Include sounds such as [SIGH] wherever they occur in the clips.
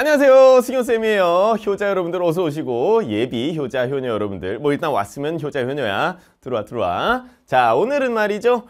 안녕하세요 승현쌤이에요 효자 여러분들 어서 오시고 예비 효자 효녀 여러분들 뭐 일단 왔으면 효자 효녀야 들어와 들어와 자 오늘은 말이죠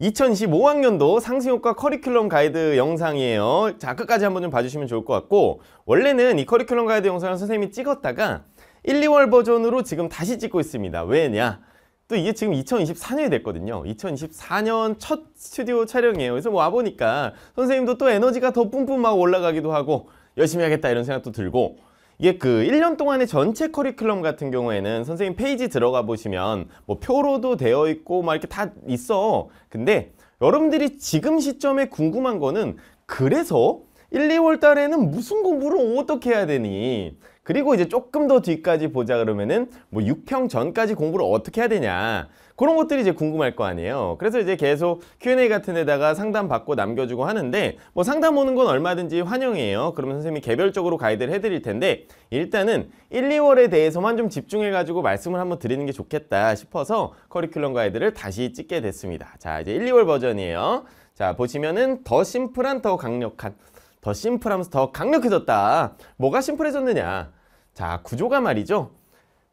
2025학년도 상승효과 커리큘럼 가이드 영상이에요 자 끝까지 한번 좀 봐주시면 좋을 것 같고 원래는 이 커리큘럼 가이드 영상을 선생님이 찍었다가 1, 2월 버전으로 지금 다시 찍고 있습니다 왜냐 또 이게 지금 2024년이 됐거든요 2024년 첫 스튜디오 촬영이에요 그래서 와보니까 선생님도 또 에너지가 더 뿜뿜 막 올라가기도 하고 열심히 하겠다 이런 생각도 들고 이게 그 1년 동안의 전체 커리큘럼 같은 경우에는 선생님 페이지 들어가 보시면 뭐 표로도 되어 있고 막 이렇게 다 있어. 근데 여러분들이 지금 시점에 궁금한 거는 그래서 1, 2월 달에는 무슨 공부를 어떻게 해야 되니? 그리고 이제 조금 더 뒤까지 보자 그러면은 뭐 6평 전까지 공부를 어떻게 해야 되냐? 그런 것들이 이제 궁금할 거 아니에요. 그래서 이제 계속 Q&A 같은 데다가 상담 받고 남겨주고 하는데 뭐 상담 오는 건 얼마든지 환영이에요. 그러면 선생님이 개별적으로 가이드를 해드릴 텐데 일단은 1, 2월에 대해서만 좀 집중해가지고 말씀을 한번 드리는 게 좋겠다 싶어서 커리큘럼 가이드를 다시 찍게 됐습니다. 자 이제 1, 2월 버전이에요. 자 보시면은 더 심플한 더 강력한 더 심플하면서 더 강력해졌다. 뭐가 심플해졌느냐. 자 구조가 말이죠.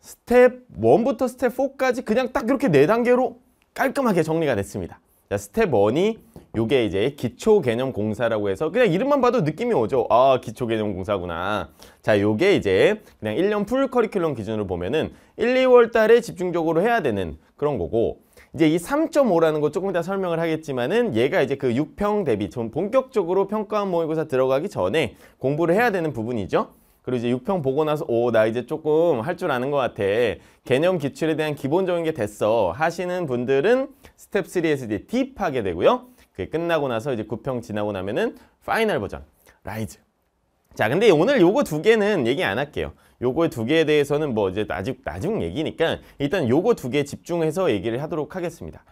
스텝 1부터 스텝 4까지 그냥 딱 이렇게 4단계로 깔끔하게 정리가 됐습니다. 자, 스텝 1이 요게 이제 기초 개념 공사라고 해서 그냥 이름만 봐도 느낌이 오죠. 아, 기초 개념 공사구나. 자, 요게 이제 그냥 1년 풀 커리큘럼 기준으로 보면은 1, 2월 달에 집중적으로 해야 되는 그런 거고 이제 이 3.5라는 거 조금 이따 설명을 하겠지만은 얘가 이제 그 6평 대비 좀 본격적으로 평가원 모의고사 들어가기 전에 공부를 해야 되는 부분이죠. 그리고 이제 6평 보고 나서 오 나 이제 조금 할 줄 아는 것 같아 개념 기출에 대한 기본적인 게 됐어 하시는 분들은 스텝 3에서 이제 딥하게 되고요 그게 끝나고 나서 이제 9평 지나고 나면은 파이널 버전 라이즈 자 근데 오늘 요거 두 개는 얘기 안 할게요 요거 두 개에 대해서는 뭐 이제 나중, 나중 얘기니까 일단 요거 두 개 집중해서 얘기를 하도록 하겠습니다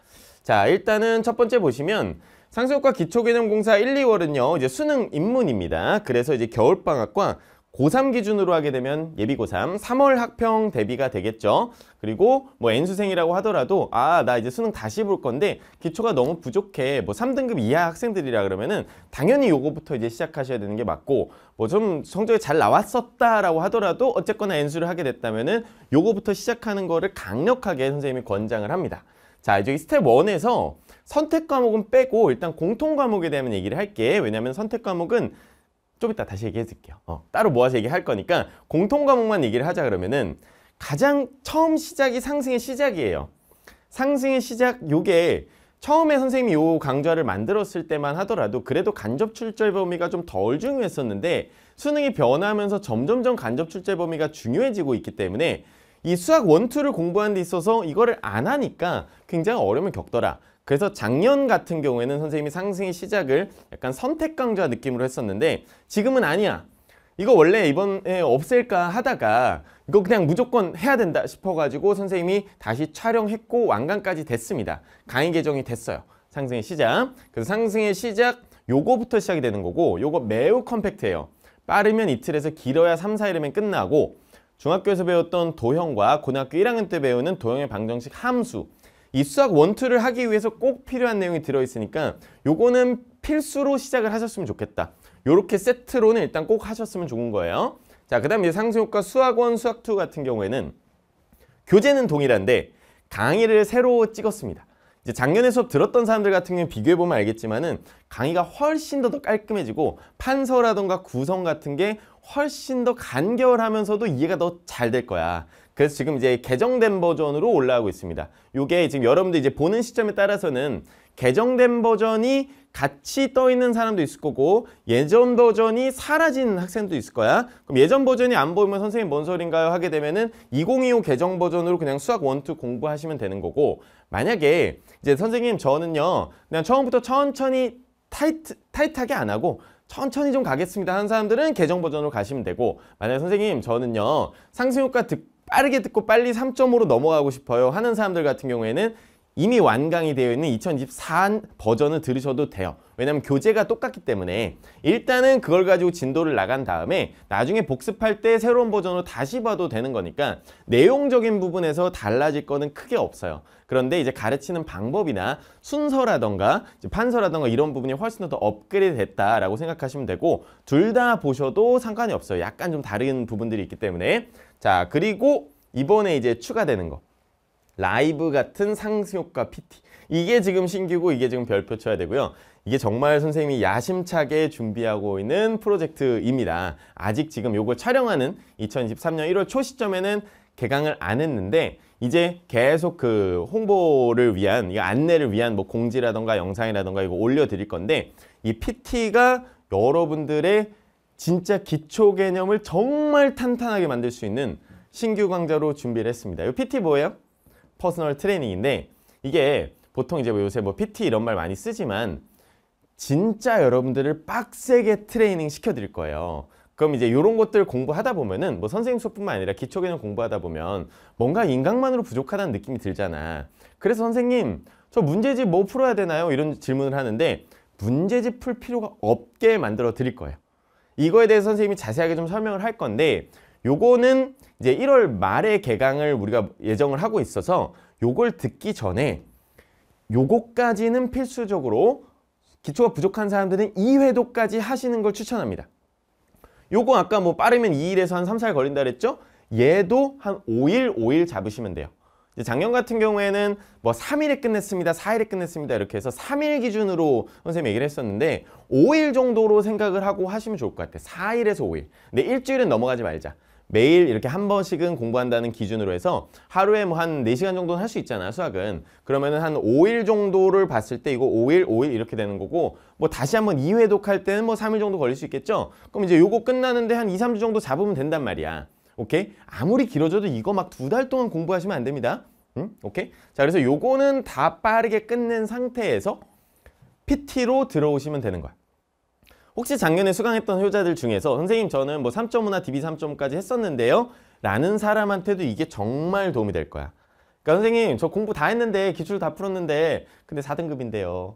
자 일단은 첫 번째 보시면 상속과 기초개념공사 1, 2월은요 이제 수능 입문입니다 그래서 이제 겨울방학과 고3 기준으로 하게 되면 예비 고3 3월 학평 대비가 되겠죠. 그리고 뭐 N수생이라고 하더라도 아 나 이제 수능 다시 볼 건데 기초가 너무 부족해 뭐 3등급 이하 학생들이라 그러면은 당연히 요거부터 이제 시작하셔야 되는 게 맞고 뭐 좀 성적이 잘 나왔었다라고 하더라도 어쨌거나 N수를 하게 됐다면은 요거부터 시작하는 거를 강력하게 선생님이 권장을 합니다. 자 이제 스텝 1에서 선택 과목은 빼고 일단 공통 과목에 대한 얘기를 할게 왜냐면 선택 과목은 좀 이따 다시 얘기해 드릴게요. 어, 따로 모아서 얘기할 거니까 공통 과목만 얘기를 하자 그러면은 가장 처음 시작이 상승의 시작이에요. 상승의 시작 요게 처음에 선생님이 요 강좌를 만들었을 때만 하더라도 그래도 간접 출제 범위가 좀 덜 중요했었는데 수능이 변화하면서 점점점 간접 출제 범위가 중요해지고 있기 때문에 이 수학 1, 2를 공부하는 데 있어서 이거를 안 하니까 굉장히 어려움을 겪더라. 그래서 작년 같은 경우에는 선생님이 상승의 시작을 약간 선택 강좌 느낌으로 했었는데 지금은 아니야. 이거 원래 이번에 없앨까 하다가 이거 그냥 무조건 해야 된다 싶어가지고 선생님이 다시 촬영했고 완강까지 됐습니다. 강의 개정이 됐어요. 상승의 시작. 그래서 상승의 시작 요거부터 시작이 되는 거고 요거 매우 컴팩트해요. 빠르면 이틀에서 길어야 3, 4일이면 끝나고 중학교에서 배웠던 도형과 고등학교 1학년 때 배우는 도형의 방정식 함수 이 수학 원투를 하기 위해서 꼭 필요한 내용이 들어있으니까 요거는 필수로 시작을 하셨으면 좋겠다. 요렇게 세트로는 일단 꼭 하셨으면 좋은 거예요. 자, 그 다음 에 상수효과 수학원, 수학2 같은 경우에는 교재는 동일한데 강의를 새로 찍었습니다. 이제 작년에 수업 들었던 사람들 같은 경우 비교해보면 알겠지만은 강의가 훨씬 더, 더 깔끔해지고 판서라던가 구성 같은 게 훨씬 더 간결하면서도 이해가 더 잘 될 거야. 그래서 지금 이제 개정된 버전으로 올라오고 있습니다. 이게 지금 여러분들 이제 보는 시점에 따라서는 개정된 버전이 같이 떠 있는 사람도 있을 거고 예전 버전이 사라진 학생도 있을 거야. 그럼 예전 버전이 안 보이면 선생님 뭔 소린가요 하게 되면은 2025 개정 버전으로 그냥 수학 1, 2 공부하시면 되는 거고 만약에 이제 선생님 저는요 그냥 처음부터 천천히 타이트 타이트하게 안 하고 천천히 좀 가겠습니다 하는 사람들은 개정 버전으로 가시면 되고 만약 선생님 저는요 상승효과 듣고 빠르게 듣고 빨리 3.5로 넘어가고 싶어요 하는 사람들 같은 경우에는 이미 완강이 되어 있는 2024 버전을 들으셔도 돼요. 왜냐면 교재가 똑같기 때문에 일단은 그걸 가지고 진도를 나간 다음에 나중에 복습할 때 새로운 버전으로 다시 봐도 되는 거니까 내용적인 부분에서 달라질 거는 크게 없어요. 그런데 이제 가르치는 방법이나 순서라던가 판서라던가 이런 부분이 훨씬 더 업그레이드 됐다라고 생각하시면 되고 둘 다 보셔도 상관이 없어요. 약간 좀 다른 부분들이 있기 때문에 자, 그리고 이번에 이제 추가되는 거. 라이브 같은 상승효과 PT. 이게 지금 신규고 이게 지금 별표 쳐야 되고요. 이게 정말 선생님이 야심차게 준비하고 있는 프로젝트입니다. 아직 지금 요걸 촬영하는 2023년 1월 초 시점에는 개강을 안 했는데 이제 계속 그 홍보를 위한 이 안내를 위한 뭐 공지라던가 영상이라던가 이거 올려드릴 건데 이 PT가 여러분들의 진짜 기초 개념을 정말 탄탄하게 만들 수 있는 신규 강좌로 준비를 했습니다. 이 PT 뭐예요? 퍼스널 트레이닝인데 이게 보통 이제 뭐 요새 뭐 PT 이런 말 많이 쓰지만 진짜 여러분들을 빡세게 트레이닝 시켜드릴 거예요. 그럼 이제 이런 것들 공부하다 보면은 뭐 선생님 수업뿐만 아니라 기초 개념 공부하다 보면 뭔가 인강만으로 부족하다는 느낌이 들잖아. 그래서 선생님 저 문제집 뭐 풀어야 되나요? 이런 질문을 하는데 문제집 풀 필요가 없게 만들어 드릴 거예요. 이거에 대해서 선생님이 자세하게 좀 설명을 할 건데 요거는 이제 1월 말에 개강을 우리가 예정을 하고 있어서 요걸 듣기 전에 요거까지는 필수적으로 기초가 부족한 사람들은 2회도까지 하시는 걸 추천합니다. 요거 아까 뭐 빠르면 2일에서 한 3, 4일 걸린다 그랬죠? 얘도 한 5일, 5일 잡으시면 돼요. 작년 같은 경우에는 뭐 3일에 끝냈습니다, 4일에 끝냈습니다 이렇게 해서 3일 기준으로 선생님 얘기를 했었는데 5일 정도로 생각을 하고 하시면 좋을 것 같아요. 4일에서 5일. 근데 일주일은 넘어가지 말자. 매일 이렇게 한 번씩은 공부한다는 기준으로 해서 하루에 뭐 한 4시간 정도는 할 수 있잖아 수학은 그러면은 한 5일 정도를 봤을 때 이거 5일 5일 이렇게 되는 거고 뭐 다시 한번 2회독할 때는 뭐 3일 정도 걸릴 수 있겠죠 그럼 이제 요거 끝나는데 한 2, 3주 정도 잡으면 된단 말이야 오케이? 아무리 길어져도 이거 막 두 달 동안 공부하시면 안 됩니다. 음? 오케이? 자, 그래서 요거는 다 빠르게 끝낸 상태에서 PT로 들어오시면 되는 거야. 혹시 작년에 수강했던 효자들 중에서 선생님 저는 뭐 3.5나 DB 3.5까지 했었는데요. 라는 사람한테도 이게 정말 도움이 될 거야. 그러니까 선생님 저 공부 다 했는데 기출 다 풀었는데 근데 4등급인데요.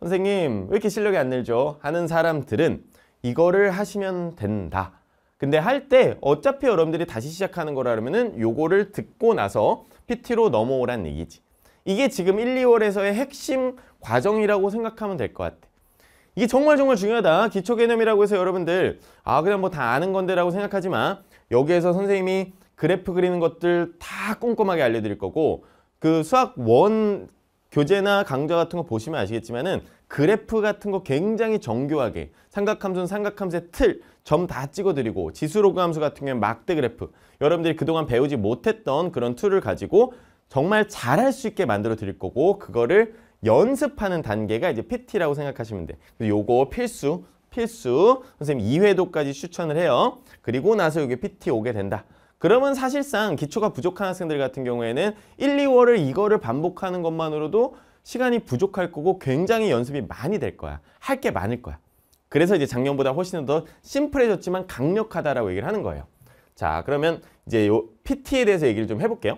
선생님 왜 이렇게 실력이 안 늘죠? 하는 사람들은 이거를 하시면 된다. 근데 할 때 어차피 여러분들이 다시 시작하는 거라 그러면은 요거를 듣고 나서 PT로 넘어오란 얘기지. 이게 지금 1, 2월에서의 핵심 과정이라고 생각하면 될 것 같아. 이게 정말 정말 중요하다. 기초 개념이라고 해서 여러분들 아 그냥 뭐 다 아는 건데 라고 생각하지 마. 여기에서 선생님이 그래프 그리는 것들 다 꼼꼼하게 알려드릴 거고 그 수학 원 교재나 강좌 같은 거 보시면 아시겠지만은 그래프 같은 거 굉장히 정교하게 삼각함수는 삼각함수의 틀 점다 찍어드리고 지수로그 함수 같은 경우는 막대 그래프 여러분들이 그동안 배우지 못했던 그런 툴을 가지고 정말 잘할 수 있게 만들어 드릴 거고 그거를 연습하는 단계가 이제 PT라고 생각하시면 돼. 요거 필수, 필수. 선생님 2회도까지 추천을 해요. 그리고 나서 이게 PT 오게 된다. 그러면 사실상 기초가 부족한 학생들 같은 경우에는 1, 2월을 이거를 반복하는 것만으로도 시간이 부족할 거고 굉장히 연습이 많이 될 거야. 할 게 많을 거야. 그래서 이제 작년보다 훨씬 더 심플해졌지만 강력하다라고 얘기를 하는 거예요. 자, 그러면 이제 요 PT에 대해서 얘기를 좀 해볼게요.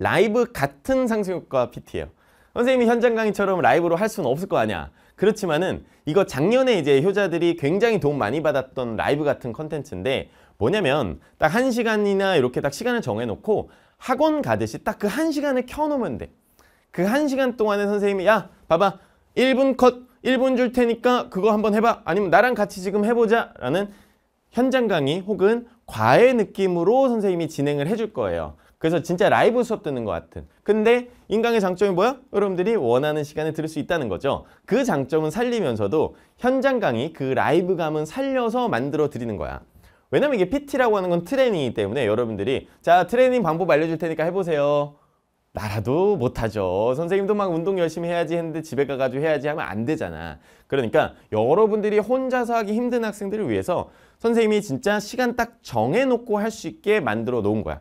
라이브 같은 상승효과 PT예요. 선생님이 현장 강의처럼 라이브로 할 수는 없을 거 아니야. 그렇지만은 이거 작년에 이제 효자들이 굉장히 도움 많이 받았던 라이브 같은 컨텐츠인데 뭐냐면 딱 한시간이나 이렇게 딱 시간을 정해놓고 학원 가듯이 딱 그 한시간을 켜놓으면 돼. 그 한시간 동안에 선생님이 야 봐봐 1분 컷 1분 줄 테니까 그거 한번 해봐. 아니면 나랑 같이 지금 해보자. 라는 현장 강의 혹은 과외 느낌으로 선생님이 진행을 해줄 거예요. 그래서 진짜 라이브 수업 듣는 것 같은 근데 인강의 장점이 뭐야? 여러분들이 원하는 시간에 들을 수 있다는 거죠 그 장점은 살리면서도 현장 강의 그 라이브감은 살려서 만들어 드리는 거야 왜냐면 이게 PT라고 하는 건 트레이닝이기 때문에 여러분들이 자 트레이닝 방법 알려줄 테니까 해보세요 나라도 못하죠. 선생님도 막 운동 열심히 해야지 했는데 집에 가가지고 해야지 하면 안 되잖아. 그러니까 여러분들이 혼자서 하기 힘든 학생들을 위해서 선생님이 진짜 시간 딱 정해놓고 할 수 있게 만들어 놓은 거야.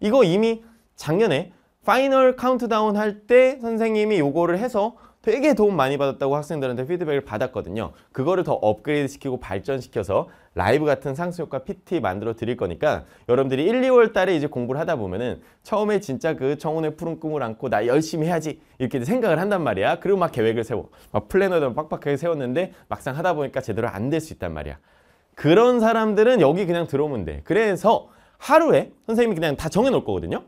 이거 이미 작년에 파이널 카운트다운 할 때 선생님이 요거를 해서 되게 도움 많이 받았다고 학생들한테 피드백을 받았거든요. 그거를 더 업그레이드 시키고 발전시켜서 라이브 같은 상수 효과 PT 만들어 드릴 거니까 여러분들이 1, 2월 달에 이제 공부를 하다 보면은 처음에 진짜 그 청혼의 푸른 꿈을 안고 나 열심히 해야지 이렇게 생각을 한단 말이야. 그리고 막 계획을 세워. 막 플래너도 빡빡하게 세웠는데 막상 하다 보니까 제대로 안 될 수 있단 말이야. 그런 사람들은 여기 그냥 들어오면 돼. 그래서 하루에 선생님이 그냥 다 정해 놓을 거거든요.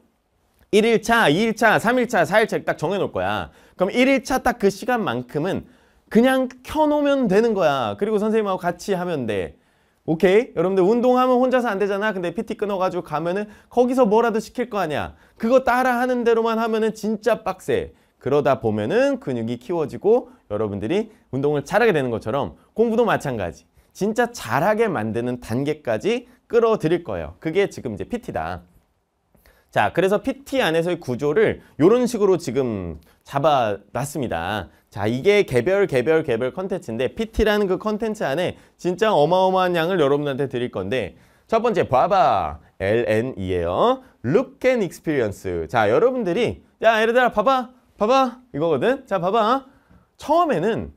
1일차, 2일차, 3일차, 4일차 딱 정해 놓을 거야. 그럼 1일차 딱 그 시간만큼은 그냥 켜놓으면 되는 거야. 그리고 선생님하고 같이 하면 돼. 오케이? 여러분들 운동하면 혼자서 안 되잖아. 근데 PT 끊어가지고 가면은 거기서 뭐라도 시킬 거 아니야. 그거 따라하는 대로만 하면은 진짜 빡세. 그러다 보면은 근육이 키워지고 여러분들이 운동을 잘하게 되는 것처럼 공부도 마찬가지. 진짜 잘하게 만드는 단계까지 끌어들일 거예요. 그게 지금 이제 PT다. 자, 그래서 PT 안에서의 구조를 이런 식으로 지금 잡아놨습니다. 자, 이게 개별 개별 개별 컨텐츠인데 PT라는 그 컨텐츠 안에 진짜 어마어마한 양을 여러분한테 드릴 건데 첫 번째 봐봐 LN이에요. Look and Experience. 자, 여러분들이 야, 예를 들어 봐봐, 봐봐 이거거든. 자, 봐봐. 처음에는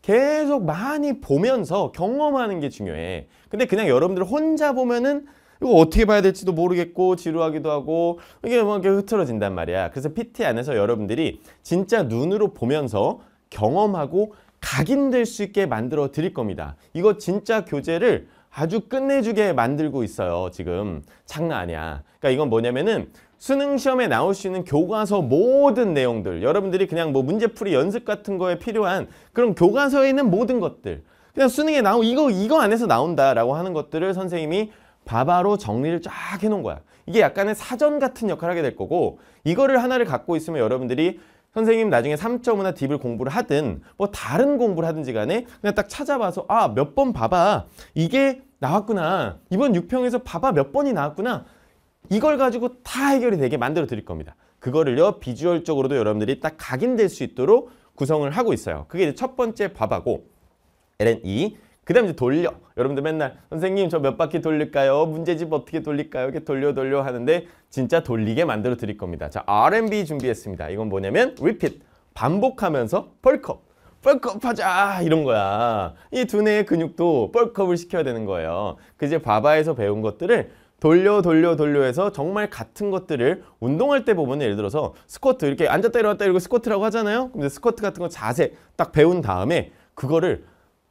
계속 많이 보면서 경험하는 게 중요해. 근데 그냥 여러분들 혼자 보면은 이거 어떻게 봐야 될지도 모르겠고 지루하기도 하고 이게 막 뭐 흐트러진단 말이야. 그래서 PT 안에서 여러분들이 진짜 눈으로 보면서 경험하고 각인될 수 있게 만들어 드릴 겁니다. 이거 진짜 교재를 아주 끝내주게 만들고 있어요. 지금 장난 아니야. 그러니까 이건 뭐냐면은 수능 시험에 나올 수 있는 교과서 모든 내용들 여러분들이 그냥 뭐 문제풀이 연습 같은 거에 필요한 그런 교과서에 있는 모든 것들 그냥 수능에 나오 이거 이거 안에서 나온다라고 하는 것들을 선생님이 바바로 정리를 쫙 해놓은 거야. 이게 약간의 사전 같은 역할을 하게 될 거고 이거를 하나를 갖고 있으면 여러분들이 선생님 나중에 3 5나 딥을 공부를 하든 뭐 다른 공부를 하든지 간에 그냥 딱 찾아봐서 아 몇 번 봐봐 이게 나왔구나 이번 6평에서 봐봐 몇 번이 나왔구나 이걸 가지고 다 해결이 되게 만들어 드릴 겁니다 그거를요 비주얼적으로도 여러분들이 딱 각인될 수 있도록 구성을 하고 있어요 그게 이제 첫 번째 봐봐고 LNE 그 다음에 이제 돌려. 여러분들 맨날 선생님 저 몇 바퀴 돌릴까요? 문제집 어떻게 돌릴까요? 이렇게 돌려 돌려 하는데 진짜 돌리게 만들어 드릴 겁니다. 자 R&B 준비했습니다. 이건 뭐냐면 repeat. 반복하면서 펄컵. 펄컵 하자 이런 거야. 이 두뇌의 근육도 펄컵을 시켜야 되는 거예요. 그제 바바에서 배운 것들을 돌려 돌려 돌려 해서 정말 같은 것들을 운동할 때 보면 예를 들어서 스쿼트 이렇게 앉았다 일어났다 이러고 스쿼트라고 하잖아요. 근데 스쿼트 같은 거 자세 딱 배운 다음에 그거를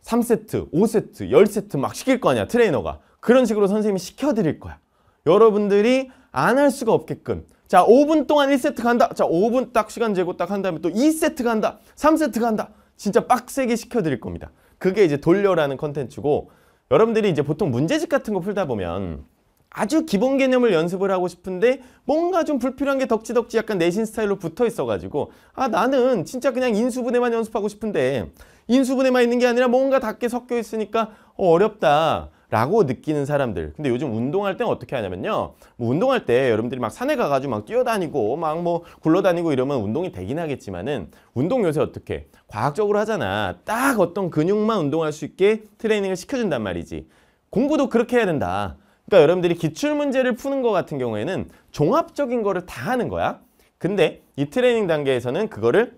3세트, 5세트, 10세트 막 시킬 거 아니야 트레이너가 그런 식으로 선생님이 시켜드릴 거야 여러분들이 안 할 수가 없게끔 자 5분 동안 1세트 간다 자 5분 딱 시간 재고 딱 한 다음에 또 2세트 간다 3세트 간다 진짜 빡세게 시켜드릴 겁니다 그게 이제 돌려라는 컨텐츠고 여러분들이 이제 보통 문제집 같은 거 풀다 보면 아주 기본 개념을 연습을 하고 싶은데 뭔가 좀 불필요한 게 덕지덕지 약간 내신 스타일로 붙어 있어가지고 아 나는 진짜 그냥 인수분해만 연습하고 싶은데 인수분해만 있는 게 아니라 뭔가 닿게 섞여 있으니까 어, 어렵다. 라고 느끼는 사람들 근데 요즘 운동할 땐 어떻게 하냐면요 뭐 운동할 때 여러분들이 막 산에 가가지고 막 뛰어다니고 막 뭐 굴러다니고 이러면 운동이 되긴 하겠지만은 운동 요새 어떻게 과학적으로 하잖아 딱 어떤 근육만 운동할 수 있게 트레이닝을 시켜준단 말이지 공부도 그렇게 해야 된다 그러니까 여러분들이 기출문제를 푸는 것 같은 경우에는 종합적인 거를 다 하는 거야 근데 이 트레이닝 단계에서는 그거를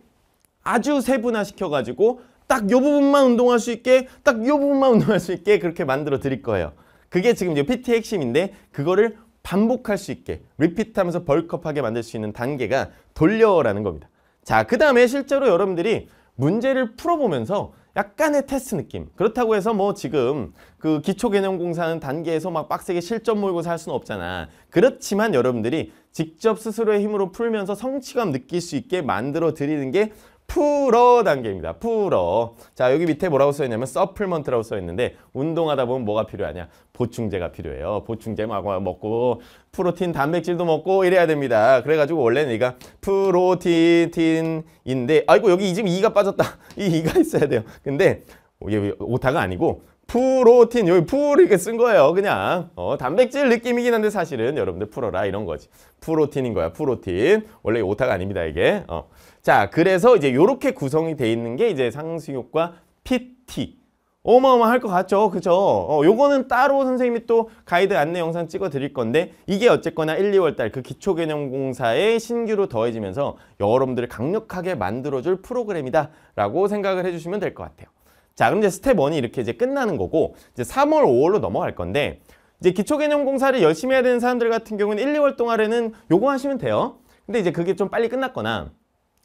아주 세분화 시켜가지고 딱요 부분만 운동할 수 있게 딱 요 부분만 [LAUGHS] 운동할 수 있게 그렇게 만들어 드릴 거예요. 그게 지금 이제 PT의 핵심인데 그거를 반복할 수 있게 리피트하면서 벌크업하게 만들 수 있는 단계가 돌려라는 겁니다. 자, 그 다음에 실제로 여러분들이 문제를 풀어보면서 약간의 테스트 느낌 그렇다고 해서 뭐 지금 그 기초 개념 공사는 단계에서 막 빡세게 실전 모의고사 할 수는 없잖아 그렇지만 여러분들이 직접 스스로의 힘으로 풀면서 성취감 느낄 수 있게 만들어 드리는 게 풀어 단계입니다. 풀어. 자, 여기 밑에 뭐라고 써있냐면 서플먼트라고 써있는데 운동하다 보면 뭐가 필요하냐? 보충제가 필요해요. 보충제 막 먹고 프로틴 단백질도 먹고 이래야 됩니다. 그래가지고 원래는 이가 프로틴틴인데 아이고 여기 지금 이가 빠졌다. [LAUGHS] 이 이가 있어야 돼요. 근데 이게 오타가 아니고 프로틴 여기 풀 이렇게 쓴 거예요 그냥 어, 단백질 느낌이긴 한데 사실은 여러분들 풀어라 이런 거지 프로틴인 거야 프로틴 원래 오타가 아닙니다 이게 어. 자, 그래서 이제 이렇게 구성이 돼 있는 게 이제 상승효과 PT. 어마어마할 것 같죠. 그죠? 어, 요거는 따로 선생님이 또 가이드 안내 영상 찍어 드릴 건데 이게 어쨌거나 1, 2월 달 그 기초 개념 공사의 신규로 더해지면서 여러분들을 강력하게 만들어 줄 프로그램이다라고 생각을 해 주시면 될 것 같아요. 자, 그럼 이제 스텝 1이 이렇게 이제 끝나는 거고 이제 3월, 5월로 넘어갈 건데 이제 기초 개념 공사를 열심히 해야 되는 사람들 같은 경우는 1, 2월 동안에는 요거 하시면 돼요. 근데 이제 그게 좀 빨리 끝났거나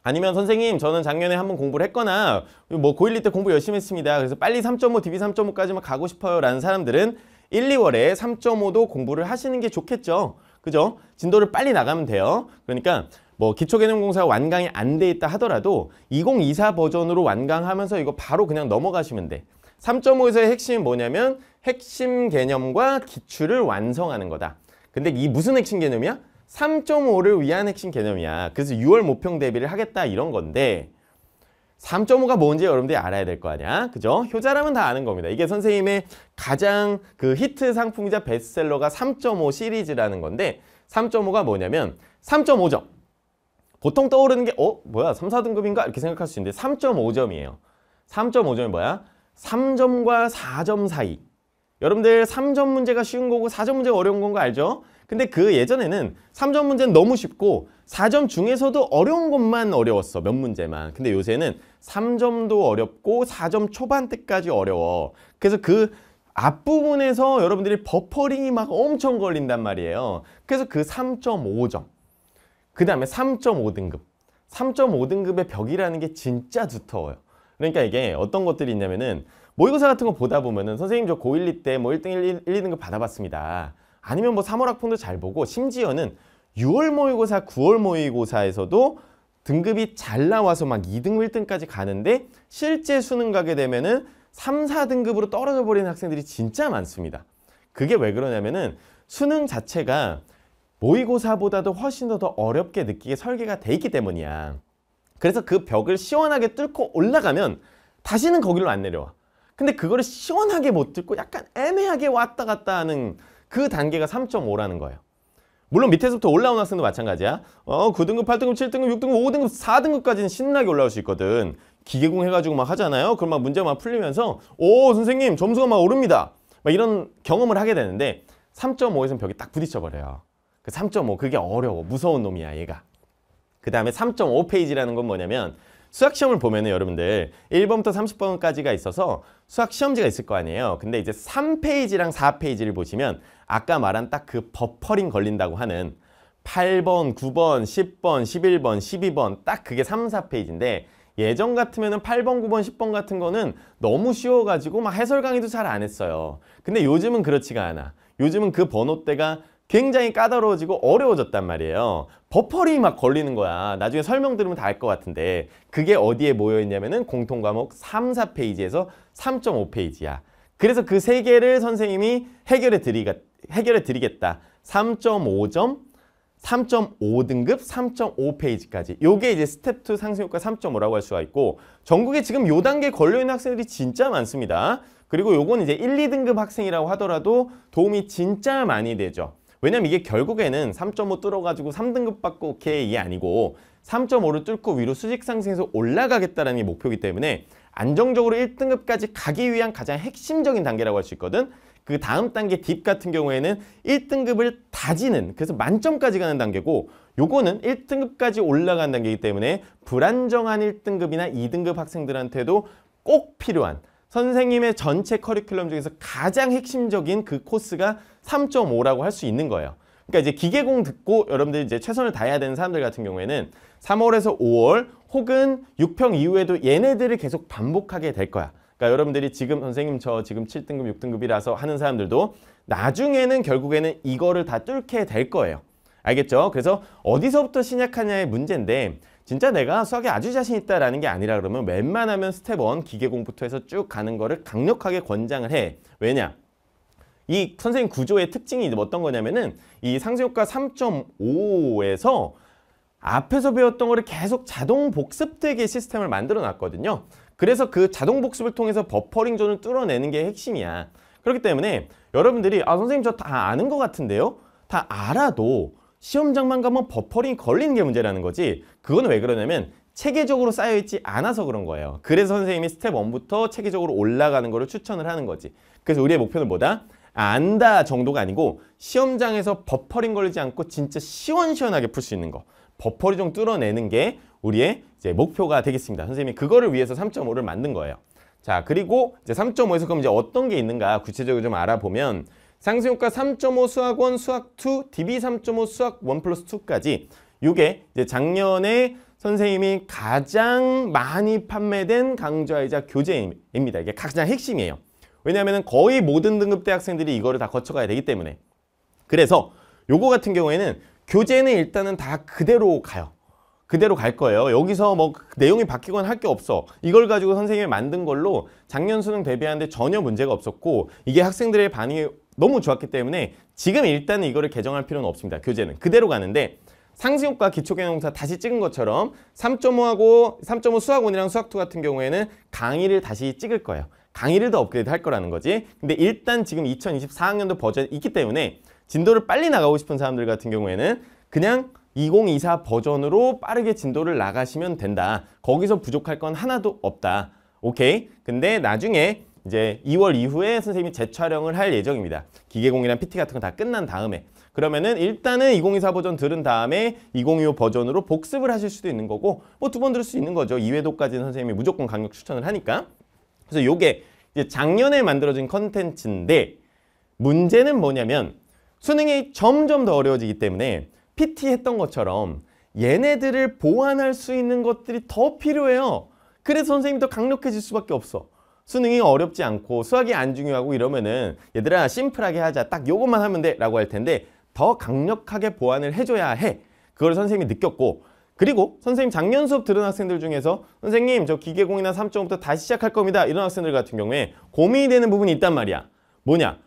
아니면 선생님 저는 작년에 한번 공부를 했거나 뭐 고1 2 때 공부 열심히 했습니다. 그래서 빨리 3.5, DB 3.5까지만 가고 싶어요 라는 사람들은 1, 2월에 3.5도 공부를 하시는 게 좋겠죠. 그죠? 진도를 빨리 나가면 돼요. 그러니까 뭐 기초개념공사 완강이 안 돼 있다 하더라도 2024 버전으로 완강하면서 이거 바로 그냥 넘어가시면 돼. 3.5에서의 핵심이 뭐냐면 핵심 개념과 기출을 완성하는 거다. 근데 이 무슨 핵심 개념이야? 3.5를 위한 핵심 개념이야. 그래서 6월 모평 대비를 하겠다 이런 건데 3.5가 뭔지 여러분들이 알아야 될 거 아니야. 그죠? 효자라면 다 아는 겁니다. 이게 선생님의 가장 그 히트 상품이자 베스트셀러가 3.5 시리즈라는 건데 3.5가 뭐냐면 3.5점. 보통 떠오르는 게 어? 뭐야? 3, 4등급인가? 이렇게 생각할 수 있는데 3.5점이에요. 3.5점이 뭐야? 3점과 4점 사이. 여러분들 3점 문제가 쉬운 거고 4점 문제가 어려운 건 거 알죠? 근데 그 예전에는 3점 문제는 너무 쉽고 4점 중에서도 어려운 것만 어려웠어. 몇 문제만. 근데 요새는 3점도 어렵고 4점 초반대까지 어려워. 그래서 그 앞부분에서 여러분들이 버퍼링이 막 엄청 걸린단 말이에요. 그래서 그 3.5점. 그 다음에 3.5등급. 3.5등급의 벽이라는 게 진짜 두터워요. 그러니까 이게 어떤 것들이 있냐면은 모의고사 같은 거 보다 보면은 선생님 저 고1, 2 때 뭐 1등, 1, 2등급 받아봤습니다. 아니면 뭐 3월 학평도잘 보고 심지어는 6월 모의고사, 9월 모의고사에서도 등급이 잘 나와서 막 2등, 1등까지 가는데 실제 수능 가게 되면은 3, 4등급으로 떨어져 버리는 학생들이 진짜 많습니다. 그게 왜 그러냐면은 수능 자체가 모의고사보다도 훨씬 더, 더 어렵게 느끼게 설계가 돼 있기 때문이야. 그래서 그 벽을 시원하게 뚫고 올라가면 다시는 거기로 안 내려와. 근데 그거를 시원하게 못 뚫고 약간 애매하게 왔다 갔다 하는 그 단계가 3.5라는 거예요. 물론 밑에서부터 올라온 학생도 마찬가지야. 어, 9등급, 8등급, 7등급, 6등급, 5등급, 4등급까지는 신나게 올라올 수 있거든. 기계공 해가지고 막 하잖아요. 그럼 막 문제 막 풀리면서 오 선생님 점수가 막 오릅니다. 막 이런 경험을 하게 되는데 3.5에서는 벽에 딱 부딪혀버려요. 그 3.5 그게 어려워. 무서운 놈이야 얘가. 그 다음에 3.5페이지라는 건 뭐냐면 수학시험을 보면은 여러분들 1번부터 30번까지가 있어서 수학시험지가 있을 거 아니에요. 근데 이제 3페이지랑 4페이지를 보시면 아까 말한 딱 그 버퍼링 걸린다고 하는 8번, 9번, 10번, 11번, 12번 딱 그게 3, 4페이지인데 예전 같으면 은 8번, 9번, 10번 같은 거는 너무 쉬워가지고 막 해설 강의도 잘 안 했어요. 근데 요즘은 그렇지가 않아. 요즘은 그 번호대가 굉장히 까다로워지고 어려워졌단 말이에요. 버퍼링이 막 걸리는 거야. 나중에 설명 들으면 다 알 것 같은데 그게 어디에 모여있냐면 은 공통과목 3, 4페이지에서 3.5페이지야. 그래서 그 세 개를 선생님이 해결해 드리겠다 해결해 드리겠다. 3.5점, 3.5등급, 3.5페이지까지. 요게 이제 스텝 2 상승효과 3.5라고 할 수가 있고 전국에 지금 요 단계에 걸려있는 학생들이 진짜 많습니다. 그리고 요건 이제 1, 2등급 학생이라고 하더라도 도움이 진짜 많이 되죠. 왜냐면 이게 결국에는 3.5 뚫어가지고 3등급 받고 오케이 이게 아니고 3.5를 뚫고 위로 수직 상승해서 올라가겠다는 게 목표이기 때문에 안정적으로 1등급까지 가기 위한 가장 핵심적인 단계라고 할 수 있거든. 그 다음 단계 딥 같은 경우에는 1등급을 다지는 그래서 만점까지 가는 단계고 요거는 1등급까지 올라간 단계이기 때문에 불안정한 1등급이나 2등급 학생들한테도 꼭 필요한 선생님의 전체 커리큘럼 중에서 가장 핵심적인 그 코스가 3.5라고 할 수 있는 거예요. 그러니까 이제 기계공 듣고 여러분들이 이제 최선을 다해야 되는 사람들 같은 경우에는 3월에서 5월 혹은 6평 이후에도 얘네들을 계속 반복하게 될 거야. 그러니까 여러분들이 지금 선생님 저 지금 7등급, 6등급이라서 하는 사람들도 나중에는 결국에는 이거를 다 뚫게 될 거예요. 알겠죠? 그래서 어디서부터 시작하냐의 문제인데 진짜 내가 수학에 아주 자신 있다라는 게 아니라 그러면 웬만하면 스텝 1 기계 공부터 해서 쭉 가는 거를 강력하게 권장을 해. 왜냐? 이 선생님 구조의 특징이 어떤 거냐면은 이 상세효과 3.5에서 앞에서 배웠던 거를 계속 자동 복습되게 시스템을 만들어 놨거든요. 그래서 그 자동 복습을 통해서 버퍼링 존을 뚫어내는 게 핵심이야. 그렇기 때문에 여러분들이 아 선생님 저 다 아는 것 같은데요? 다 알아도 시험장만 가면 버퍼링이 걸리는 게 문제라는 거지 그건 왜 그러냐면 체계적으로 쌓여있지 않아서 그런 거예요 그래서 선생님이 스텝 1부터 체계적으로 올라가는 거를 추천을 하는 거지 그래서 우리의 목표는 뭐다? 안다 정도가 아니고 시험장에서 버퍼링 걸리지 않고 진짜 시원시원하게 풀 수 있는 거버퍼링좀 뚫어내는 게 우리의 이제 목표가 되겠습니다. 선생님이 그거를 위해서 3.5를 만든 거예요. 자, 그리고 이제 3.5에서 그럼 이제 어떤 게 있는가 구체적으로 좀 알아보면 상승효과 3.5수학1 수학2 DB 3.5 수학 1 플러스 2까지 이게 이제 작년에 선생님이 가장 많이 판매된 강좌이자 교재입니다. 이게 가장 핵심이에요. 왜냐하면 거의 모든 등급대 학생들이 이거를 다 거쳐가야 되기 때문에 그래서 요거 같은 경우에는 교재는 일단은 다 그대로 가요. 그대로 갈 거예요. 여기서 뭐 내용이 바뀌건 할게 없어. 이걸 가지고 선생님이 만든 걸로 작년 수능 대비하는데 전혀 문제가 없었고 이게 학생들의 반응이 너무 좋았기 때문에 지금 일단은 이거를 개정할 필요는 없습니다. 교재는 그대로 가는데 상시효과 기초경영사 다시 찍은 것처럼 3.5하고 3.5 수학원이랑 수학2 같은 경우에는 강의를 다시 찍을 거예요. 강의를 더 업그레이드 할 거라는 거지. 근데 일단 지금 2024학년도 버전이 있기 때문에 진도를 빨리 나가고 싶은 사람들 같은 경우에는 그냥 2024 버전으로 빠르게 진도를 나가시면 된다. 거기서 부족할 건 하나도 없다. 오케이? 근데 나중에 이제 2월 이후에 선생님이 재촬영을 할 예정입니다. 기계공이랑 PT 같은 거 다 끝난 다음에 그러면은 일단은 2024 버전 들은 다음에 2025 버전으로 복습을 하실 수도 있는 거고 뭐 두 번 들을 수 있는 거죠. 2회도까지는 선생님이 무조건 강력 추천을 하니까 그래서 요게 이제 작년에 만들어진 컨텐츠인데 문제는 뭐냐면 수능이 점점 더 어려워지기 때문에 PT 했던 것처럼 얘네들을 보완할 수 있는 것들이 더 필요해요. 그래서 선생님이 더 강력해질 수밖에 없어. 수능이 어렵지 않고 수학이 안 중요하고 이러면은 얘들아 심플하게 하자. 딱 요것만 하면 돼 라고 할 텐데 더 강력하게 보완을 해줘야 해. 그걸 선생님이 느꼈고 그리고 선생님 작년 수업 들은 학생들 중에서 선생님 저 기계공이나 3.5부터 다시 시작할 겁니다. 이런 학생들 같은 경우에 고민이 되는 부분이 있단 말이야. 뭐냐?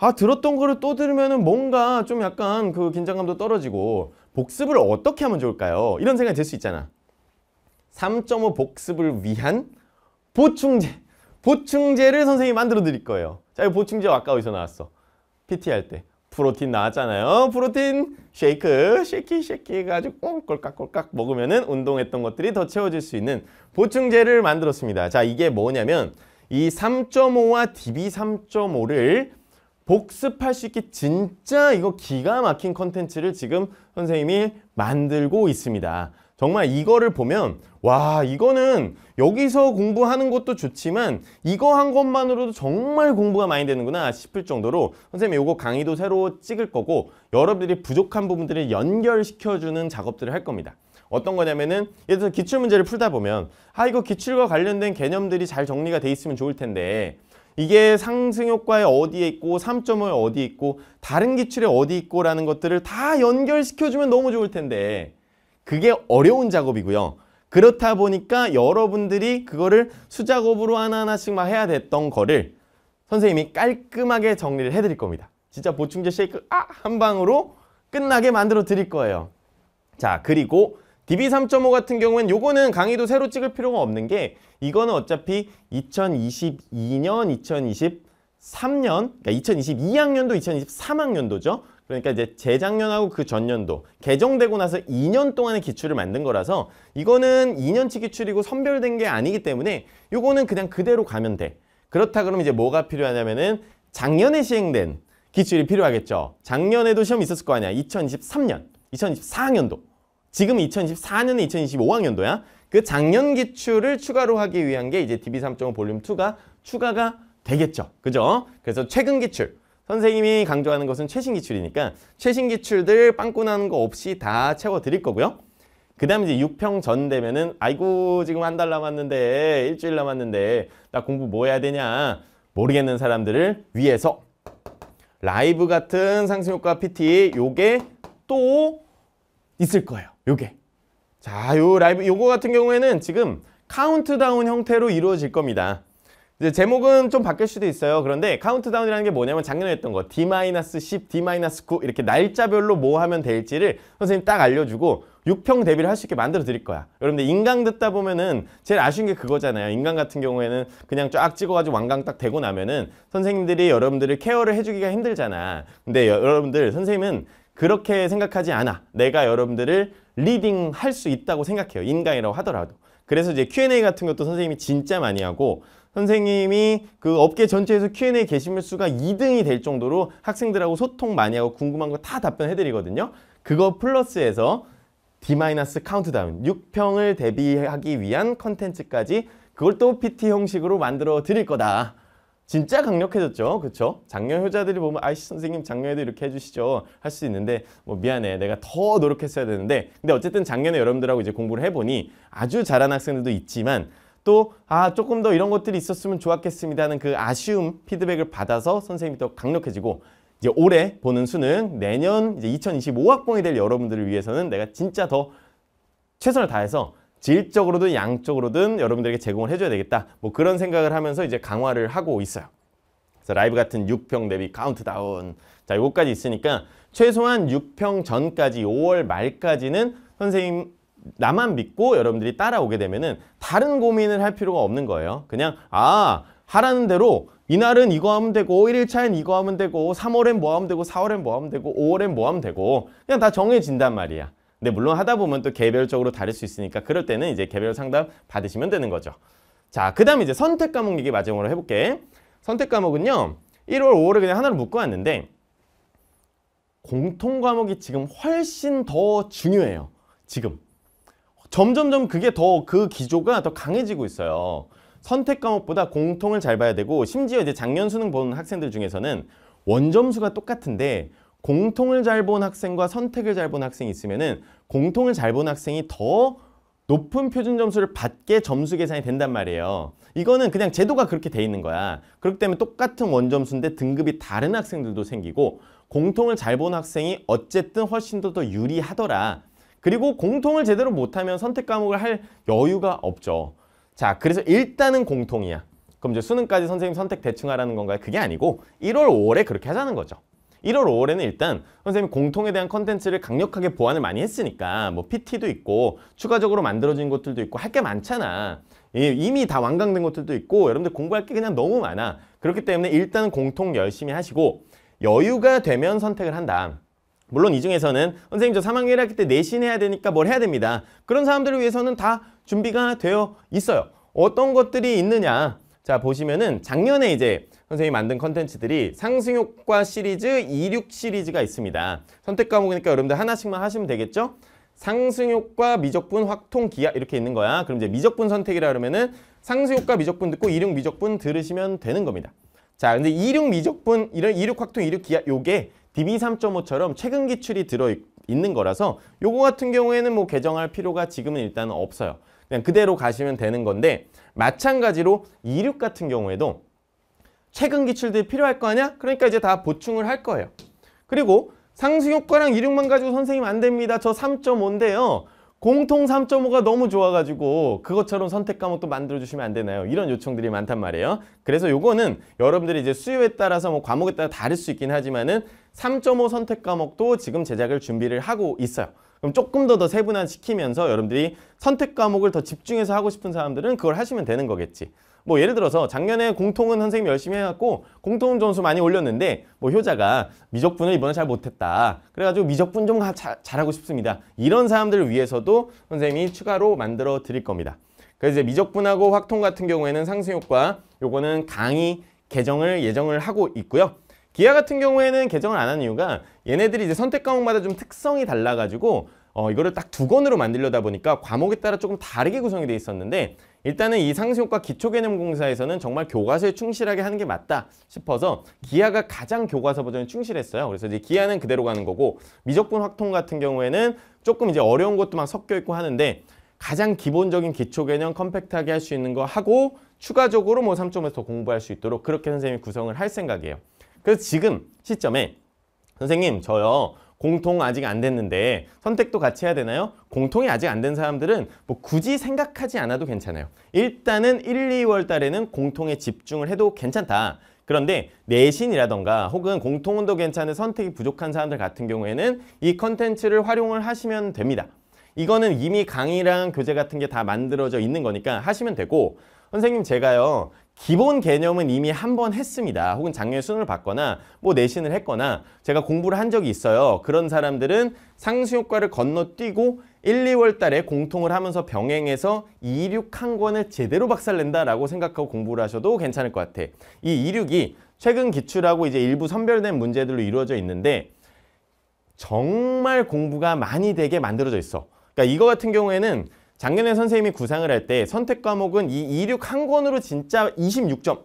아 들었던 거를 또 들으면 뭔가 좀 약간 그 긴장감도 떨어지고 복습을 어떻게 하면 좋을까요? 이런 생각이 들 수 있잖아 3.5 복습을 위한 보충제 보충제를 선생님이 만들어 드릴 거예요 자 이 보충제 아까 어디서 나왔어? PT 할때 프로틴 나왔잖아요 프로틴 쉐이크 쉐키쉐키 해가지고 꼴깍꼴깍 먹으면은 운동했던 것들이 더 채워질 수 있는 보충제를 만들었습니다 자 이게 뭐냐면 이 3.5와 DB3.5를 복습할 수 있게 진짜 이거 기가 막힌 컨텐츠를 지금 선생님이 만들고 있습니다. 정말 이거를 보면 와 이거는 여기서 공부하는 것도 좋지만 이거 한 것만으로도 정말 공부가 많이 되는구나 싶을 정도로 선생님이 거 강의도 새로 찍을 거고 여러분들이 부족한 부분들을 연결시켜주는 작업들을 할 겁니다. 어떤 거냐면은 예를 들어 서 기출문제를 풀다 보면 아 이거 기출과 관련된 개념들이 잘 정리가 돼 있으면 좋을 텐데 이게 상승 효과에 어디에 있고 3.5에 어디 있고 다른 기출에 어디 있고라는 것들을 다 연결시켜주면 너무 좋을 텐데 그게 어려운 작업이고요. 그렇다 보니까 여러분들이 그거를 수작업으로 하나하나씩 막 해야 됐던 거를 선생님이 깔끔하게 정리를 해드릴 겁니다. 진짜 보충제 쉐이크 아! 한 방으로 끝나게 만들어 드릴 거예요. 자 그리고 DB3.5 같은 경우는 요거는 강의도 새로 찍을 필요가 없는 게 이거는 어차피 2022년, 2023년, 그러니까 2022학년도, 2023학년도죠. 그러니까 이제 재작년하고 그 전년도 개정되고 나서 2년 동안의 기출을 만든 거라서 이거는 2년치 기출이고 선별된 게 아니기 때문에 요거는 그냥 그대로 가면 돼. 그렇다 그러면 이제 뭐가 필요하냐면은 작년에 시행된 기출이 필요하겠죠. 작년에도 시험 있었을 거 아니야. 2023년, 2024학년도. 지금 2024년 2025학년도야. 그 작년 기출을 추가로 하기 위한 게 이제 DB 3.5 볼륨 2가 추가가 되겠죠. 그죠? 그래서 최근 기출. 선생님이 강조하는 것은 최신 기출이니까 최신 기출들 빵꾸 나는 거 없이 다 채워드릴 거고요. 그 다음에 이제 6평 전 되면은 아이고 지금 한 달 남았는데 일주일 남았는데 나 공부 뭐 해야 되냐 모르겠는 사람들을 위해서 라이브 같은 상승효과 PT 요게 또 있을 거예요. 요게 자 요 라이브 요거 같은 경우에는 지금 카운트다운 형태로 이루어질 겁니다 이제 제목은 좀 바뀔 수도 있어요 그런데 카운트다운이라는 게 뭐냐면 작년에 했던 거 D-10, D-9 이렇게 날짜별로 뭐 하면 될지를 선생님 딱 알려주고 6평 대비를 할 수 있게 만들어 드릴 거야 여러분들 인강 듣다 보면은 제일 아쉬운 게 그거잖아요 인강 같은 경우에는 그냥 쫙 찍어가지고 완강 딱 되고 나면은 선생님들이 여러분들을 케어를 해주기가 힘들잖아 근데 여러분들 선생님은 그렇게 생각하지 않아 내가 여러분들을 리딩 할 수 있다고 생각해요. 인간이라고 하더라도. 그래서 이제 Q&A 같은 것도 선생님이 진짜 많이 하고 선생님이 그 업계 전체에서 Q&A 게시물 수가 2등이 될 정도로 학생들하고 소통 많이 하고 궁금한 거 다 답변해 드리거든요. 그거 플러스에서 D- 카운트다운 6평을 대비하기 위한 컨텐츠까지 그걸 또 PT 형식으로 만들어 드릴 거다. 진짜 강력해졌죠. 그렇죠? 작년 효자들이 보면 아이씨 선생님 작년에도 이렇게 해주시죠. 할 수 있는데 뭐 미안해. 내가 더 노력했어야 되는데 근데 어쨌든 작년에 여러분들하고 이제 공부를 해보니 아주 잘한 학생들도 있지만 또 아 조금 더 이런 것들이 있었으면 좋았겠습니다 하는 그 아쉬움 피드백을 받아서 선생님이 더 강력해지고 이제 올해 보는 수능 내년 이제 2025학번이 될 여러분들을 위해서는 내가 진짜 더 최선을 다해서 질적으로든 양적으로든 여러분들에게 제공을 해줘야 되겠다. 뭐 그런 생각을 하면서 이제 강화를 하고 있어요. 그래서 라이브 같은 6평 대비 카운트다운 자 요거까지 있으니까 최소한 6평 전까지 5월 말까지는 선생님 나만 믿고 여러분들이 따라오게 되면은 다른 고민을 할 필요가 없는 거예요. 그냥 아 하라는 대로 이날은 이거 하면 되고 1일차엔 이거 하면 되고 3월엔 뭐 하면 되고 4월엔 뭐 하면 되고 5월엔 뭐 하면 되고 그냥 다 정해진단 말이야. 근데 물론 하다 보면 또 개별적으로 다를 수 있으니까 그럴 때는 이제 개별 상담 받으시면 되는 거죠. 자, 그다음 이제 선택 과목 얘기 마지막으로 해볼게. 선택 과목은요. 1월, 5월을 그냥 하나로 묶어왔는데 공통 과목이 지금 훨씬 더 중요해요. 지금. 점점점 그게 더 그 기조가 더 강해지고 있어요. 선택 과목보다 공통을 잘 봐야 되고 심지어 이제 작년 수능 본 학생들 중에서는 원점수가 똑같은데 공통을 잘 본 학생과 선택을 잘 본 학생이 있으면 공통을 잘 본 학생이 더 높은 표준 점수를 받게 점수 계산이 된단 말이에요. 이거는 그냥 제도가 그렇게 돼 있는 거야. 그렇기 때문에 똑같은 원점수인데 등급이 다른 학생들도 생기고 공통을 잘 본 학생이 어쨌든 훨씬 더, 더 유리하더라. 그리고 공통을 제대로 못하면 선택 과목을 할 여유가 없죠. 자, 그래서 일단은 공통이야. 그럼 이제 수능까지 선생님 선택 대충 하라는 건가요? 그게 아니고 1월, 5월에 그렇게 하자는 거죠. 1월, 5월에는 일단 선생님이 공통에 대한 컨텐츠를 강력하게 보완을 많이 했으니까 뭐 PT도 있고 추가적으로 만들어진 것들도 있고 할 게 많잖아. 이미 다 완강된 것들도 있고 여러분들 공부할 게 그냥 너무 많아. 그렇기 때문에 일단 공통 열심히 하시고 여유가 되면 선택을 한다. 물론 이 중에서는 선생님 저 3학년 1학기 때 내신해야 되니까 뭘 해야 됩니다. 그런 사람들을 위해서는 다 준비가 되어 있어요. 어떤 것들이 있느냐. 자 보시면은 작년에 이제 선생님이 만든 컨텐츠들이 상승효과 시리즈, 26 시리즈가 있습니다. 선택 과목이니까 여러분들 하나씩만 하시면 되겠죠? 상승효과, 미적분, 확통, 기하 이렇게 있는 거야. 그럼 이제 미적분 선택이라 그러면은 상승효과 미적분 듣고 이륙 미적분 들으시면 되는 겁니다. 자, 근데 이륙 미적분, 이런 이륙 확통, 이륙 기하 요게 DB 3.5처럼 최근 기출이 들어 있는 거라서 요거 같은 경우에는 뭐 개정할 필요가 지금은 일단 없어요. 그냥 그대로 가시면 되는 건데 마찬가지로 이륙 같은 경우에도 세금 기출들이 필요할 거 아니야? 그러니까 이제 다 보충을 할 거예요. 그리고 상승효과랑 이륙만 가지고 선생님 안 됩니다. 저 3.5인데요. 공통 3.5가 너무 좋아가지고 그것처럼 선택 과목도 만들어주시면 안 되나요? 이런 요청들이 많단 말이에요. 그래서 요거는 여러분들이 이제 수요에 따라서 뭐 과목에 따라 다를 수 있긴 하지만은 3.5 선택 과목도 지금 제작을 준비를 하고 있어요. 그럼 조금 더 더 세분화시키면서 여러분들이 선택 과목을 더 집중해서 하고 싶은 사람들은 그걸 하시면 되는 거겠지. 뭐 예를 들어서 작년에 공통은 선생님 이 열심히 해갖고 공통 점수 많이 올렸는데 뭐 효자가 미적분을 이번에 잘 못했다. 그래가지고 미적분 좀 자, 잘하고 싶습니다. 이런 사람들을 위해서도 선생님이 추가로 만들어 드릴 겁니다. 그래서 이제 미적분하고 확통 같은 경우에는 상승효과 요거는 강의 개정을 예정을 하고 있고요. 기아 같은 경우에는 개정을 안 한 이유가 얘네들이 이제 선택 과목마다 좀 특성이 달라가지고 어, 이거를 딱 두 권으로 만들려다 보니까 과목에 따라 조금 다르게 구성이 돼 있었는데 일단은 이 상시효과 기초개념공사에서는 정말 교과서에 충실하게 하는 게 맞다 싶어서 기아가 가장 교과서 버전에 충실했어요. 그래서 이제 기아는 그대로 가는 거고 미적분 확통 같은 경우에는 조금 이제 어려운 것도 막 섞여 있고 하는데 가장 기본적인 기초개념 컴팩트하게 할 수 있는 거 하고 추가적으로 뭐 3점에서 더 공부할 수 있도록 그렇게 선생님이 구성을 할 생각이에요. 그래서 지금 시점에 선생님 저요 공통 아직 안 됐는데 선택도 같이 해야 되나요? 공통이 아직 안 된 사람들은 뭐 굳이 생각하지 않아도 괜찮아요. 일단은 1, 2월 달에는 공통에 집중을 해도 괜찮다. 그런데 내신이라던가 혹은 공통운도 괜찮은 선택이 부족한 사람들 같은 경우에는 이 컨텐츠를 활용을 하시면 됩니다. 이거는 이미 강의랑 교재 같은 게 다 만들어져 있는 거니까 하시면 되고 선생님 제가요 기본 개념은 이미 한 번 했습니다. 혹은 작년에 수능을 봤거나 뭐 내신을 했거나 제가 공부를 한 적이 있어요. 그런 사람들은 상수효과를 건너뛰고 1, 2월 달에 공통을 하면서 병행해서 2, 6 한 권을 제대로 박살낸다라고 생각하고 공부를 하셔도 괜찮을 것 같아. 이 2, 6이 최근 기출하고 이제 일부 선별된 문제들로 이루어져 있는데 정말 공부가 많이 되게 만들어져 있어. 그러니까 이거 같은 경우에는 작년에 선생님이 구상을 할 때 선택 과목은 이 이륙 한 권으로 진짜 26점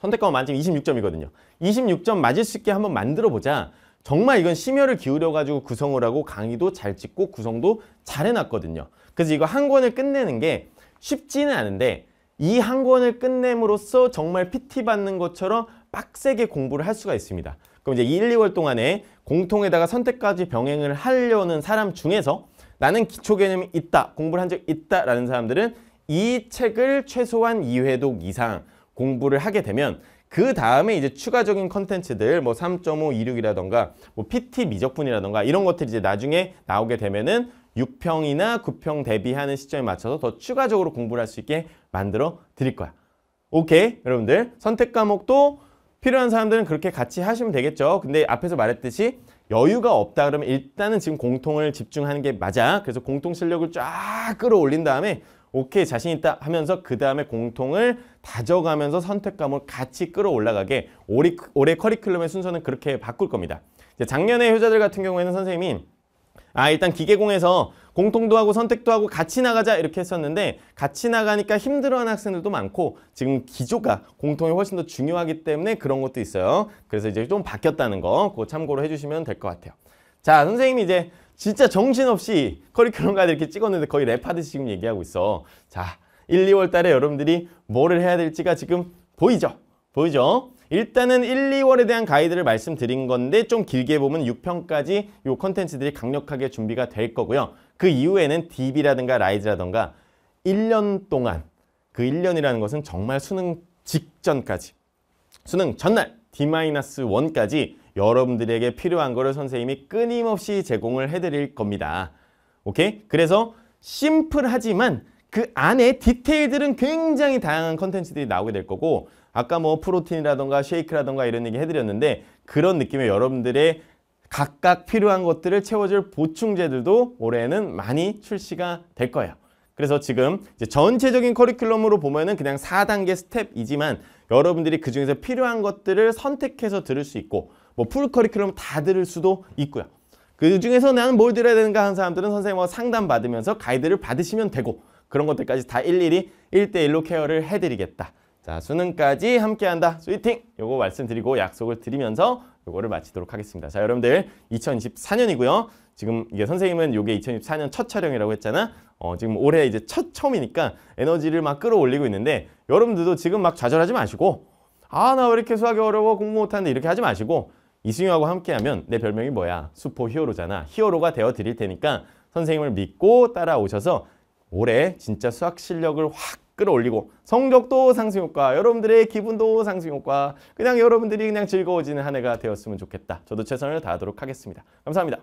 선택 과목 만점 26점이거든요. 26점 맞을 수 있게 한번 만들어 보자. 정말 이건 심혈을 기울여 가지고 구성을 하고 강의도 잘 찍고 구성도 잘 해놨거든요. 그래서 이거 한 권을 끝내는 게 쉽지는 않은데 이 한 권을 끝냄으로써 정말 PT 받는 것처럼 빡세게 공부를 할 수가 있습니다. 그럼 이제 1, 2월 동안에 공통에다가 선택까지 병행을 하려는 사람 중에서 나는 기초 개념이 있다, 공부를 한적 있다라는 사람들은 이 책을 최소한 2회독 이상 공부를 하게 되면 그 다음에 이제 추가적인 컨텐츠들 뭐 3.526이라던가 뭐 PT 미적분이라던가 이런 것들이 이제 나중에 나오게 되면은 6평이나 9평 대비하는 시점에 맞춰서 더 추가적으로 공부를 할 수 있게 만들어 드릴 거야. 오케이 여러분들 선택 과목도 필요한 사람들은 그렇게 같이 하시면 되겠죠. 근데 앞에서 말했듯이 여유가 없다 그러면 일단은 지금 공통을 집중하는 게 맞아. 그래서 공통 실력을 쫙 끌어올린 다음에 오케이 자신 있다 하면서 그 다음에 공통을 다져가면서 선택감을 같이 끌어올라가게 올해, 올해 커리큘럼의 순서는 그렇게 바꿀 겁니다. 작년에 효자들 같은 경우에는 선생님이 아 일단 기계공에서 공통도 하고 선택도 하고 같이 나가자 이렇게 했었는데 같이 나가니까 힘들어하는 학생들도 많고 지금 기조가 공통이 훨씬 더 중요하기 때문에 그런 것도 있어요. 그래서 이제 좀 바뀌었다는 거 그거 참고로 해주시면 될 것 같아요. 자 선생님이 이제 진짜 정신없이 커리큘럼 가드 이렇게 찍었는데 거의 랩하듯이 지금 얘기하고 있어. 자 1, 2월 달에 여러분들이 뭐를 해야 될지가 지금 보이죠? 보이죠? 일단은 1, 2월에 대한 가이드를 말씀드린 건데 좀 길게 보면 6편까지 이 컨텐츠들이 강력하게 준비가 될 거고요. 그 이후에는 DB라든가 라이즈라든가 1년 동안 그 1년이라는 것은 정말 수능 직전까지 수능 전날 D-1까지 여러분들에게 필요한 거를 선생님이 끊임없이 제공을 해드릴 겁니다. 오케이? 그래서 심플하지만 그 안에 디테일들은 굉장히 다양한 컨텐츠들이 나오게 될 거고 아까 뭐 프로틴이라던가 쉐이크라던가 이런 얘기 해드렸는데 그런 느낌의 여러분들의 각각 필요한 것들을 채워줄 보충제들도 올해는 많이 출시가 될 거예요. 그래서 지금 전체적인 커리큘럼으로 보면은 그냥 4단계 스텝이지만 여러분들이 그중에서 필요한 것들을 선택해서 들을 수 있고 뭐 풀 커리큘럼 다 들을 수도 있고요. 그 중에서 나는 뭘 들어야 되는가 하는 사람들은 선생님과 뭐 상담받으면서 가이드를 받으시면 되고 그런 것들까지 다 일일이 1대1로 케어를 해드리겠다. 자 수능까지 함께한다. 스위팅! 요거 말씀드리고 약속을 드리면서 요거를 마치도록 하겠습니다. 자, 여러분들 2024년이고요. 지금 이게 선생님은 요게 2024년 첫 촬영이라고 했잖아. 어, 지금 올해 이제 첫 처음이니까 에너지를 막 끌어올리고 있는데 여러분들도 지금 막 좌절하지 마시고 아, 나 왜 이렇게 수학이 어려워 공부 못하는데 이렇게 하지 마시고 이승용하고 함께하면 내 별명이 뭐야? 수포 히어로잖아. 히어로가 되어 드릴 테니까 선생님을 믿고 따라오셔서 올해 진짜 수학 실력을 확 끌어올리고 성적도 상승효과, 여러분들의 기분도 상승효과, 그냥 여러분들이 그냥 즐거워지는 한 해가 되었으면 좋겠다. 저도 최선을 다하도록 하겠습니다. 감사합니다.